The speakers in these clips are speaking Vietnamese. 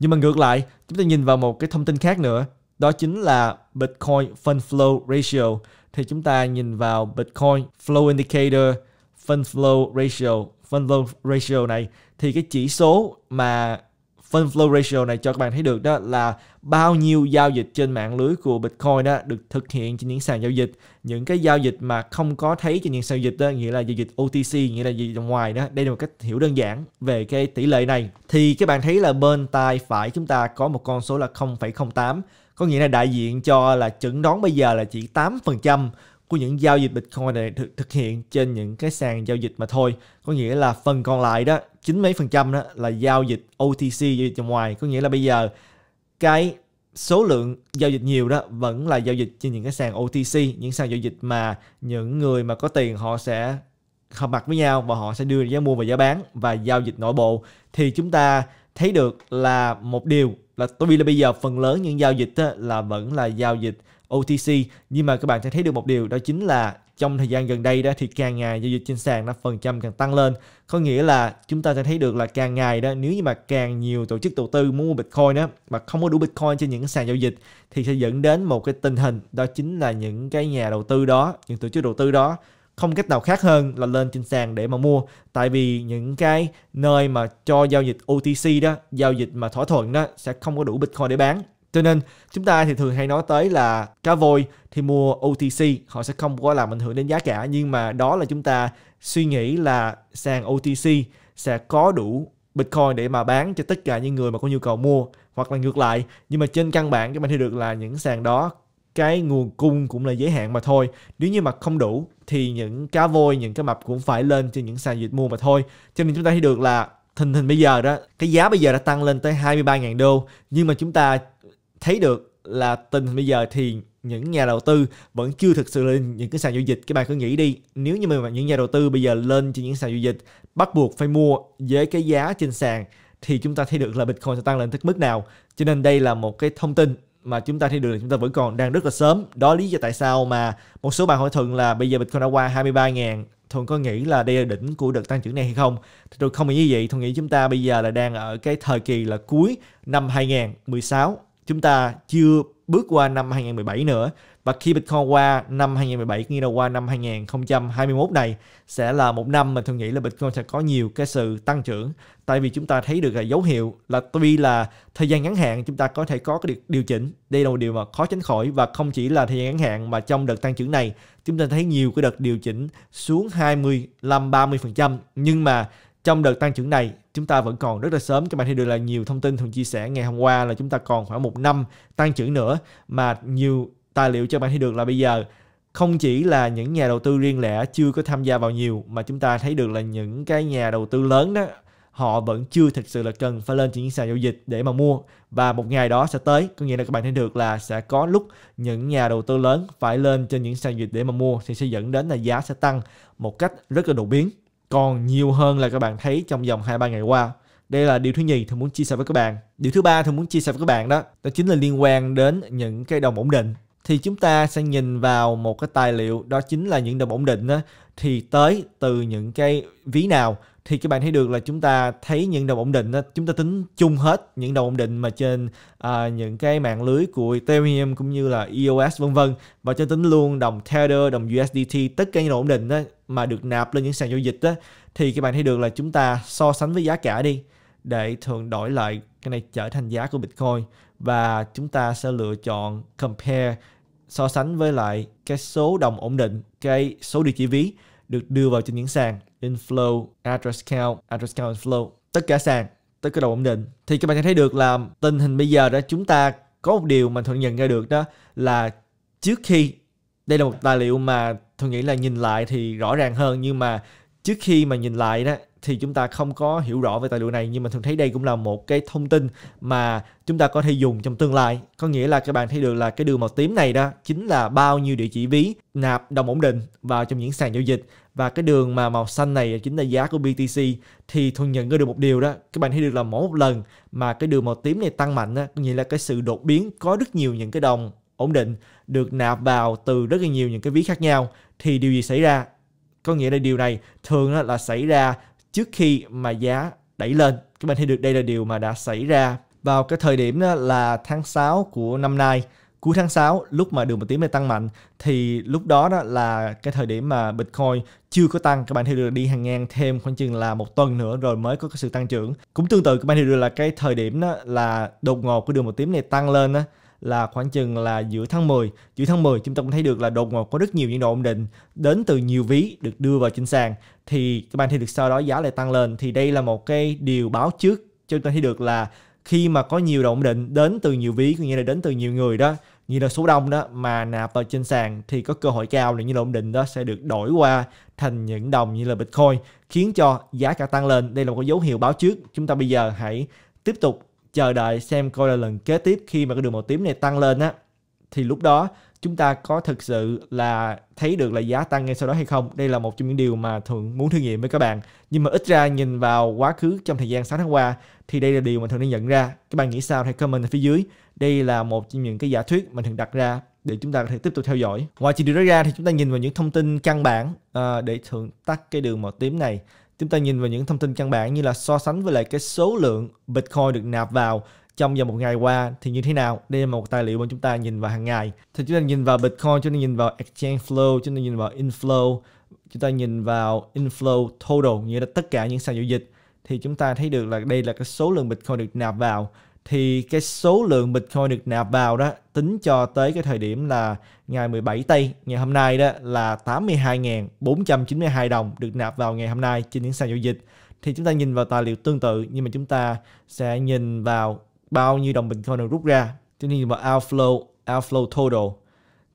Nhưng mà ngược lại, chúng ta nhìn vào một cái thông tin khác nữa, đó chính là Bitcoin Fund Flow Ratio. Thì chúng ta nhìn vào Bitcoin Flow Indicator, Fund Flow Ratio, Fund Flow Ratio này thì cái chỉ số mà phân flow ratio này cho các bạn thấy được đó là bao nhiêu giao dịch trên mạng lưới của Bitcoin đó được thực hiện trên những sàn giao dịch những cái giao dịch mà không có thấy trên những sàn giao dịch đó nghĩa là giao dịch OTC nghĩa là giao dịch ngoài đó đây là một cách hiểu đơn giản về cái tỷ lệ này thì các bạn thấy là bên tay phải chúng ta có một con số là 0,08 có nghĩa là đại diện cho là chẩn đoán bây giờ là chỉ 8% của những giao dịch Bitcoin này thực, thực hiện trên những cái sàn giao dịch mà thôi. Có nghĩa là phần còn lại đó, chín mấy phần trăm đó là giao dịch OTC, giao dịch ngoài. Có nghĩa là bây giờ cái số lượng giao dịch nhiều đó vẫn là giao dịch trên những cái sàn OTC, những sàn giao dịch mà những người mà có tiền họ sẽ hợp mặt với nhau và họ sẽ đưa giá mua và giá bán và giao dịch nội bộ thì chúng ta thấy được là một điều là bởi vì là bây giờ phần lớn những giao dịch là vẫn là giao dịch OTC nhưng mà các bạn sẽ thấy được một điều đó chính là trong thời gian gần đây đó thì càng ngày giao dịch trên sàn nó phần trăm càng tăng lên có nghĩa là chúng ta sẽ thấy được là càng ngày đó nếu như mà càng nhiều tổ chức đầu tư mua bitcoin đó mà không có đủ bitcoin trên những sàn giao dịch thì sẽ dẫn đến một cái tình hình đó chính là những cái nhà đầu tư đó những tổ chức đầu tư đó không cách nào khác hơn là lên trên sàn để mà mua tại vì những cái nơi mà cho giao dịch OTC đó giao dịch mà thỏa thuận đó sẽ không có đủ bitcoin để bán cho nên chúng ta thì thường hay nói tới là cá voi thì mua OTC, họ sẽ không có làm ảnh hưởng đến giá cả nhưng mà đó là chúng ta suy nghĩ là sàn OTC sẽ có đủ Bitcoin để mà bán cho tất cả những người mà có nhu cầu mua hoặc là ngược lại. Nhưng mà trên căn bản các bạn thấy được là những sàn đó cái nguồn cung cũng là giới hạn mà thôi. Nếu như mà không đủ thì những cá voi, những cái mập cũng phải lên trên những sàn dịch mua mà thôi. Cho nên chúng ta thấy được là tình hình bây giờ đó, cái giá bây giờ đã tăng lên tới 23.000 đô nhưng mà chúng ta thấy được là tình bây giờ thì những nhà đầu tư vẫn chưa thực sự lên những cái sàn giao dịch các bạn cứ nghĩ đi nếu như mà những nhà đầu tư bây giờ lên trên những sàn giao dịch bắt buộc phải mua với cái giá trên sàn thì chúng ta thấy được là Bitcoin sẽ tăng lên tới mức nào cho nên đây là một cái thông tin mà chúng ta thấy được là chúng ta vẫn còn đang rất là sớm đó lý do tại sao mà một số bạn hỏi thuận là bây giờ Bitcoin đã qua 23.000 Thuận có nghĩ là đây là đỉnh của đợt tăng trưởng này hay không? Thì tôi không nghĩ như vậy. tôi nghĩ chúng ta bây giờ là đang ở cái thời kỳ là cuối năm 2016 chúng ta chưa bước qua năm 2017 nữa và khi Bitcoin qua năm 2017 nghĩa là qua năm 2021 này sẽ là một năm mà tôi nghĩ là Bitcoin sẽ có nhiều cái sự tăng trưởng tại vì chúng ta thấy được là dấu hiệu là tuy là thời gian ngắn hạn chúng ta có thể có cái điều chỉnh đây là một điều mà khó tránh khỏi và không chỉ là thời gian ngắn hạn mà trong đợt tăng trưởng này chúng ta thấy nhiều cái đợt điều chỉnh xuống 25 30 nhưng mà trong đợt tăng trưởng này chúng ta vẫn còn rất là sớm các bạn thấy được là nhiều thông tin thường chia sẻ ngày hôm qua là chúng ta còn khoảng một năm tăng trưởng nữa mà nhiều tài liệu cho bạn thấy được là bây giờ không chỉ là những nhà đầu tư riêng lẻ chưa có tham gia vào nhiều mà chúng ta thấy được là những cái nhà đầu tư lớn đó họ vẫn chưa thực sự là cần phải lên trên những sàn giao dịch để mà mua và một ngày đó sẽ tới có nghĩa là các bạn thấy được là sẽ có lúc những nhà đầu tư lớn phải lên trên những sàn giao dịch để mà mua thì sẽ dẫn đến là giá sẽ tăng một cách rất là đột biến còn nhiều hơn là các bạn thấy trong vòng 2-3 ngày qua. Đây là điều thứ nhì tôi muốn chia sẻ với các bạn. Điều thứ ba tôi muốn chia sẻ với các bạn đó, đó chính là liên quan đến những cái đồng ổn định. Thì chúng ta sẽ nhìn vào một cái tài liệu đó chính là những đồng ổn định đó, thì tới từ những cái ví nào thì các bạn thấy được là chúng ta thấy những đồng ổn định đó, chúng ta tính chung hết những đồng ổn định mà trên à, những cái mạng lưới của Ethereum cũng như là EOS vân vân và cho tính luôn đồng Tether, đồng USDT, tất cả những đồng ổn định đó mà được nạp lên những sàn giao dịch đó thì các bạn thấy được là chúng ta so sánh với giá cả đi để thường đổi lại cái này trở thành giá của Bitcoin và chúng ta sẽ lựa chọn compare so sánh với lại cái số đồng ổn định, cái số địa chỉ ví được đưa vào trên những sàn Inflow, Address Count, Address Count Inflow, tất cả sàn, tất cả đầu ổn định. Thì các bạn sẽ thấy được là tình hình bây giờ đó chúng ta có một điều mà thuận nhận ra được đó là trước khi đây là một tài liệu mà tôi nghĩ là nhìn lại thì rõ ràng hơn nhưng mà trước khi mà nhìn lại đó thì chúng ta không có hiểu rõ về tài liệu này nhưng mà thường thấy đây cũng là một cái thông tin mà chúng ta có thể dùng trong tương lai có nghĩa là các bạn thấy được là cái đường màu tím này đó chính là bao nhiêu địa chỉ ví nạp đồng ổn định vào trong những sàn giao dịch và cái đường mà màu xanh này chính là giá của BTC thì thuận nhận có được một điều đó các bạn thấy được là mỗi một lần mà cái đường màu tím này tăng mạnh đó, có nghĩa là cái sự đột biến có rất nhiều những cái đồng ổn định được nạp vào từ rất là nhiều những cái ví khác nhau thì điều gì xảy ra có nghĩa là điều này thường là xảy ra trước khi mà giá đẩy lên. Các bạn thấy được đây là điều mà đã xảy ra vào cái thời điểm là tháng 6 của năm nay cuối tháng 6 lúc mà đường một tím này tăng mạnh thì lúc đó đó là cái thời điểm mà Bitcoin chưa có tăng các bạn thấy được đi hàng ngang thêm khoảng chừng là một tuần nữa rồi mới có cái sự tăng trưởng cũng tương tự các bạn thấy được là cái thời điểm đó là đột ngột của đường một tím này tăng lên đó là khoảng chừng là giữa tháng 10. Giữa tháng 10 chúng ta cũng thấy được là đột ngột có rất nhiều những độ ổn định đến từ nhiều ví được đưa vào trên sàn thì các bạn thấy được sau đó giá lại tăng lên thì đây là một cái điều báo trước cho chúng ta thấy được là khi mà có nhiều động định đến từ nhiều ví cũng như là đến từ nhiều người đó như là số đông đó mà nạp vào trên sàn thì có cơ hội cao là như là ổn định đó sẽ được đổi qua thành những đồng như là Bitcoin khiến cho giá cả tăng lên. Đây là một cái dấu hiệu báo trước. Chúng ta bây giờ hãy tiếp tục chờ đợi xem coi là lần kế tiếp khi mà cái đường màu tím này tăng lên á thì lúc đó chúng ta có thực sự là thấy được là giá tăng ngay sau đó hay không đây là một trong những điều mà thường muốn thử nghiệm với các bạn nhưng mà ít ra nhìn vào quá khứ trong thời gian 6 tháng qua thì đây là điều mà thường đã nhận ra các bạn nghĩ sao hãy comment ở phía dưới đây là một trong những cái giả thuyết mà thường đặt ra để chúng ta có thể tiếp tục theo dõi ngoài chỉ điều đó ra thì chúng ta nhìn vào những thông tin căn bản uh, để thưởng tắt cái đường màu tím này Chúng ta nhìn vào những thông tin căn bản như là so sánh với lại cái số lượng Bitcoin được nạp vào trong vòng một ngày qua thì như thế nào đây là một tài liệu mà chúng ta nhìn vào hàng ngày thì chúng ta nhìn vào bitcoin chúng ta nhìn vào exchange flow chúng ta nhìn vào inflow chúng ta nhìn vào inflow total nghĩa là tất cả những sàn giao dịch thì chúng ta thấy được là đây là cái số lượng bitcoin được nạp vào thì cái số lượng Bitcoin được nạp vào đó tính cho tới cái thời điểm là ngày 17 tây ngày hôm nay đó là 82.492 đồng được nạp vào ngày hôm nay trên những sàn giao dịch thì chúng ta nhìn vào tài liệu tương tự nhưng mà chúng ta sẽ nhìn vào bao nhiêu đồng Bitcoin được rút ra chúng ta nhìn vào outflow outflow total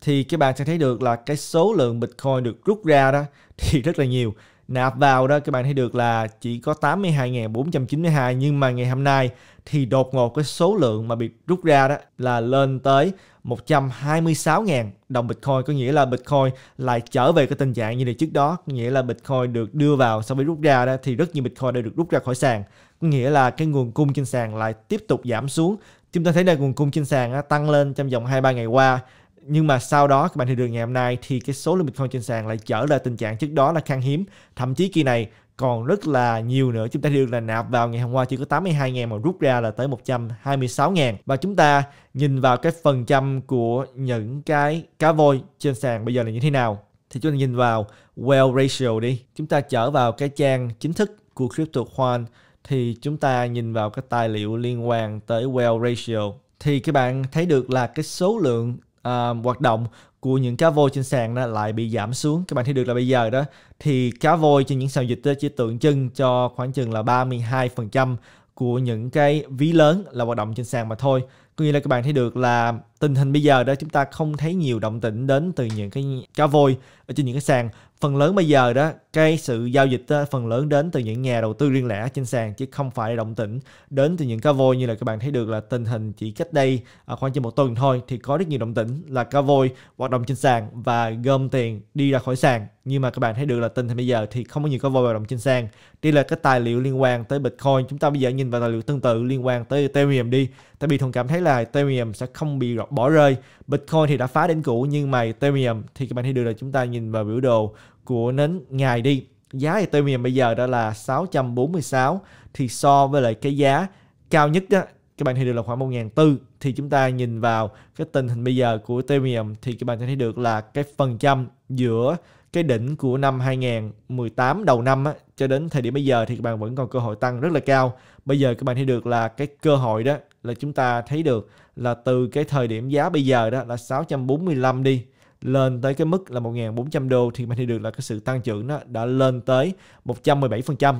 thì các bạn sẽ thấy được là cái số lượng Bitcoin được rút ra đó thì rất là nhiều nạp vào đó các bạn thấy được là chỉ có 82.492 nhưng mà ngày hôm nay thì đột ngột cái số lượng mà bị rút ra đó là lên tới 126.000 đồng Bitcoin có nghĩa là Bitcoin lại trở về cái tình trạng như này trước đó có nghĩa là Bitcoin được đưa vào sau khi rút ra đó thì rất nhiều Bitcoin đã được rút ra khỏi sàn có nghĩa là cái nguồn cung trên sàn lại tiếp tục giảm xuống chúng ta thấy đây nguồn cung trên sàn tăng lên trong vòng 2-3 ngày qua nhưng mà sau đó các bạn thị trường ngày hôm nay thì cái số lượng Bitcoin trên sàn lại trở lại tình trạng trước đó là khan hiếm thậm chí kỳ này còn rất là nhiều nữa chúng ta được là nạp vào ngày hôm qua chỉ có 82 ngàn mà rút ra là tới 126 ngàn và chúng ta nhìn vào cái phần trăm của những cái cá voi trên sàn bây giờ là như thế nào thì chúng ta nhìn vào well ratio đi chúng ta trở vào cái trang chính thức của crypto CryptoQuant thì chúng ta nhìn vào cái tài liệu liên quan tới well ratio thì các bạn thấy được là cái số lượng uh, hoạt động của những cá voi trên sàn đó lại bị giảm xuống các bạn thấy được là bây giờ đó thì cá voi trên những sàn dịch đó chỉ tượng trưng cho khoảng chừng là 32% của những cái ví lớn là hoạt động trên sàn mà thôi có nghĩa là các bạn thấy được là tình hình bây giờ đó chúng ta không thấy nhiều động tĩnh đến từ những cái cá voi ở trên những cái sàn phần lớn bây giờ đó cái sự giao dịch đó, phần lớn đến từ những nhà đầu tư riêng lẻ trên sàn chứ không phải động tĩnh đến từ những cá voi như là các bạn thấy được là tình hình chỉ cách đây à, khoảng chừng một tuần thôi thì có rất nhiều động tĩnh là cá voi hoạt động trên sàn và gom tiền đi ra khỏi sàn nhưng mà các bạn thấy được là tình hình bây giờ thì không có nhiều cá voi hoạt động trên sàn đây là cái tài liệu liên quan tới bitcoin chúng ta bây giờ nhìn vào tài liệu tương tự liên quan tới ethereum đi tại vì thông cảm thấy là ethereum sẽ không bị bỏ rơi bitcoin thì đã phá đỉnh cũ nhưng mà ethereum thì các bạn thấy được là chúng ta nhìn vào biểu đồ của nến ngày đi. Giá Ethereum bây giờ đó là 646 thì so với lại cái giá cao nhất đó các bạn thấy được là khoảng 1.400 thì chúng ta nhìn vào cái tình hình bây giờ của Ethereum thì các bạn sẽ thấy được là cái phần trăm giữa cái đỉnh của năm 2018 đầu năm á, cho đến thời điểm bây giờ thì các bạn vẫn còn cơ hội tăng rất là cao. Bây giờ các bạn thấy được là cái cơ hội đó là chúng ta thấy được là từ cái thời điểm giá bây giờ đó là 645 đi lên tới cái mức là 1.400 đô thì mình thấy được là cái sự tăng trưởng nó đã lên tới 117%.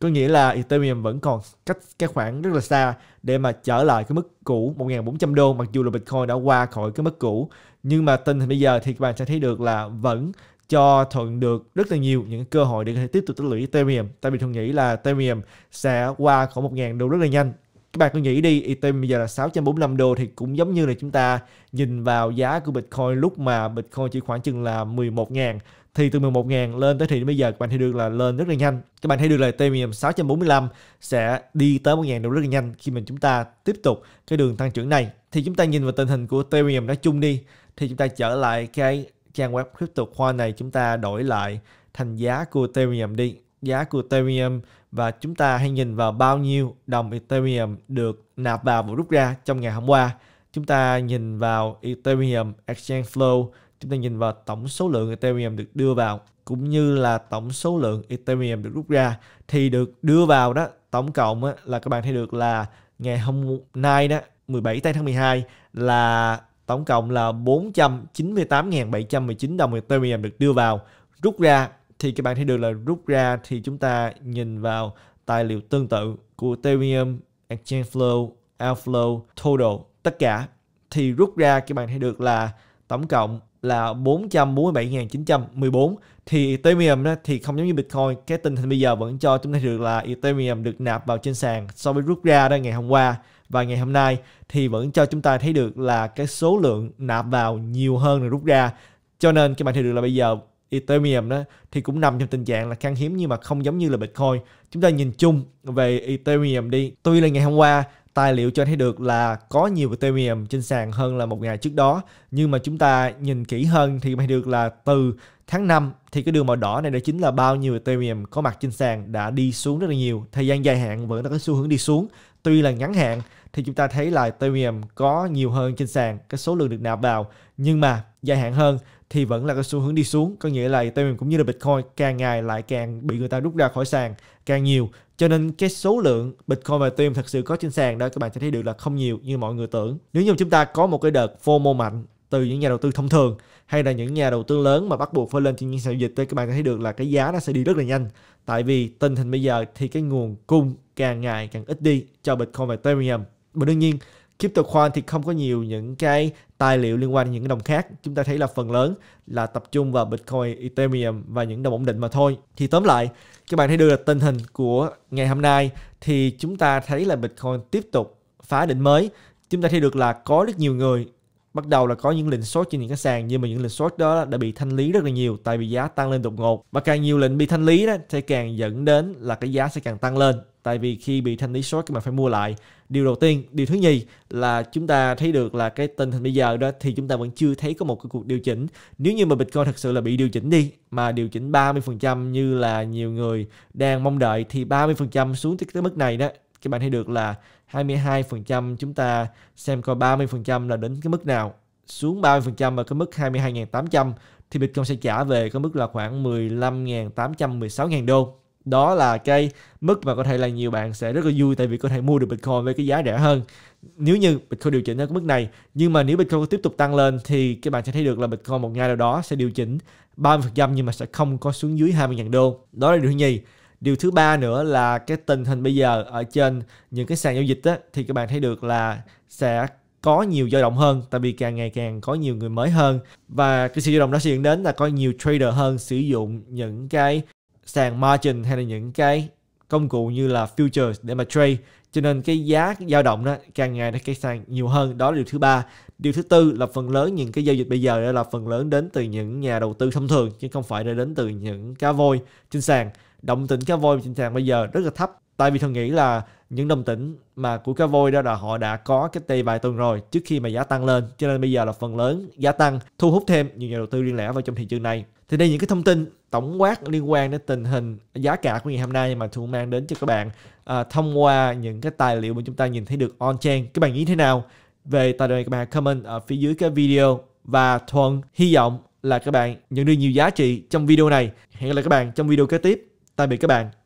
Có nghĩa là Ethereum vẫn còn cách cái khoảng rất là xa để mà trở lại cái mức cũ 1.400 đô mặc dù là Bitcoin đã qua khỏi cái mức cũ. Nhưng mà tình hình bây giờ thì các bạn sẽ thấy được là vẫn cho Thuận được rất là nhiều những cơ hội để có thể tiếp tục tích lũy Ethereum. Tại vì Thuận nghĩ là Ethereum sẽ qua khỏi 1.000 đô rất là nhanh các bạn cứ nghĩ đi Ethereum bây giờ là 645 đô thì cũng giống như là chúng ta nhìn vào giá của Bitcoin lúc mà Bitcoin chỉ khoảng chừng là 11 000 thì từ 11 000 lên tới thì bây giờ các bạn thấy được là lên rất là nhanh các bạn thấy được là Ethereum 645 sẽ đi tới 1 000 đô rất là nhanh khi mình chúng ta tiếp tục cái đường tăng trưởng này thì chúng ta nhìn vào tình hình của Ethereum nói chung đi thì chúng ta trở lại cái trang web crypto coin này chúng ta đổi lại thành giá của Ethereum đi giá của Ethereum và chúng ta hãy nhìn vào bao nhiêu đồng Ethereum được nạp vào và rút ra trong ngày hôm qua. Chúng ta nhìn vào Ethereum Exchange Flow, chúng ta nhìn vào tổng số lượng Ethereum được đưa vào cũng như là tổng số lượng Ethereum được rút ra thì được đưa vào đó tổng cộng á, là các bạn thấy được là ngày hôm nay đó 17 tháng 12 là tổng cộng là 498.719 đồng Ethereum được đưa vào rút ra thì các bạn thấy được là rút ra thì chúng ta nhìn vào tài liệu tương tự của Ethereum, Exchange Flow, Outflow, Total, tất cả thì rút ra các bạn thấy được là tổng cộng là 447.914 thì Ethereum đó, thì không giống như Bitcoin cái tình hình bây giờ vẫn cho chúng ta được là Ethereum được nạp vào trên sàn so với rút ra đó ngày hôm qua và ngày hôm nay thì vẫn cho chúng ta thấy được là cái số lượng nạp vào nhiều hơn là rút ra cho nên các bạn thấy được là bây giờ Ethereum đó thì cũng nằm trong tình trạng là khan hiếm nhưng mà không giống như là Bitcoin. Chúng ta nhìn chung về Ethereum đi. Tuy là ngày hôm qua tài liệu cho thấy được là có nhiều Ethereum trên sàn hơn là một ngày trước đó nhưng mà chúng ta nhìn kỹ hơn thì thấy được là từ tháng 5 thì cái đường màu đỏ này đã chính là bao nhiêu Ethereum có mặt trên sàn đã đi xuống rất là nhiều thời gian dài hạn vẫn đang có xu hướng đi xuống tuy là ngắn hạn thì chúng ta thấy là Ethereum có nhiều hơn trên sàn cái số lượng được nạp vào nhưng mà dài hạn hơn thì vẫn là cái xu hướng đi xuống có nghĩa là Ethereum cũng như là Bitcoin càng ngày lại càng bị người ta rút ra khỏi sàn càng nhiều cho nên cái số lượng Bitcoin và Ethereum thật sự có trên sàn đó các bạn sẽ thấy được là không nhiều như mọi người tưởng nếu như chúng ta có một cái đợt FOMO mạnh từ những nhà đầu tư thông thường hay là những nhà đầu tư lớn mà bắt buộc phải lên trên những sàn dịch thì các bạn sẽ thấy được là cái giá nó sẽ đi rất là nhanh tại vì tình hình bây giờ thì cái nguồn cung càng ngày càng ít đi cho Bitcoin và Ethereum và đương nhiên CryptoQuant thì không có nhiều những cái tài liệu liên quan đến những cái đồng khác. Chúng ta thấy là phần lớn là tập trung vào Bitcoin, Ethereum và những đồng ổn định mà thôi. Thì tóm lại, các bạn thấy được là tình hình của ngày hôm nay thì chúng ta thấy là Bitcoin tiếp tục phá đỉnh mới. Chúng ta thấy được là có rất nhiều người bắt đầu là có những lệnh short trên những cái sàn nhưng mà những lệnh short đó đã bị thanh lý rất là nhiều tại vì giá tăng lên đột ngột và càng nhiều lệnh bị thanh lý đó sẽ càng dẫn đến là cái giá sẽ càng tăng lên tại vì khi bị thanh lý short thì bạn phải mua lại điều đầu tiên điều thứ nhì là chúng ta thấy được là cái tình hình bây giờ đó thì chúng ta vẫn chưa thấy có một cái cuộc điều chỉnh nếu như mà bitcoin thật sự là bị điều chỉnh đi mà điều chỉnh 30% như là nhiều người đang mong đợi thì 30% xuống tới cái mức này đó các bạn thấy được là 22% chúng ta xem coi 30% là đến cái mức nào xuống 30% và cái mức 22.800 thì Bitcoin sẽ trả về cái mức là khoảng 15 800 16 000 đô. Đó là cái mức mà có thể là nhiều bạn sẽ rất là vui tại vì có thể mua được Bitcoin với cái giá rẻ hơn. Nếu như Bitcoin điều chỉnh ở cái mức này, nhưng mà nếu Bitcoin tiếp tục tăng lên thì các bạn sẽ thấy được là Bitcoin một ngày nào đó sẽ điều chỉnh 30% nhưng mà sẽ không có xuống dưới 20.000 đô. Đó là điều thứ nhì điều thứ ba nữa là cái tình hình bây giờ ở trên những cái sàn giao dịch á, thì các bạn thấy được là sẽ có nhiều dao động hơn tại vì càng ngày càng có nhiều người mới hơn và cái sự dao động đó sẽ dẫn đến là có nhiều trader hơn sử dụng những cái sàn margin hay là những cái công cụ như là futures để mà trade cho nên cái giá dao động đó càng ngày nó càng sang nhiều hơn đó là điều thứ ba điều thứ tư là phần lớn những cái giao dịch bây giờ là phần lớn đến từ những nhà đầu tư thông thường chứ không phải là đến từ những cá voi trên sàn động tĩnh cá voi trên sàn bây giờ rất là thấp tại vì tôi nghĩ là những đồng tỉnh mà của cá voi đó là họ đã có cái đây vài tuần rồi trước khi mà giá tăng lên cho nên bây giờ là phần lớn giá tăng thu hút thêm nhiều nhà đầu tư riêng lẻ vào trong thị trường này thì đây những cái thông tin tổng quát liên quan đến tình hình giá cả của ngày hôm nay mà thu mang đến cho các bạn à, thông qua những cái tài liệu mà chúng ta nhìn thấy được on chain các bạn nghĩ thế nào về tài liệu này các bạn comment ở phía dưới cái video và thuận hy vọng là các bạn nhận được nhiều giá trị trong video này hẹn gặp lại các bạn trong video kế tiếp tạm biệt các bạn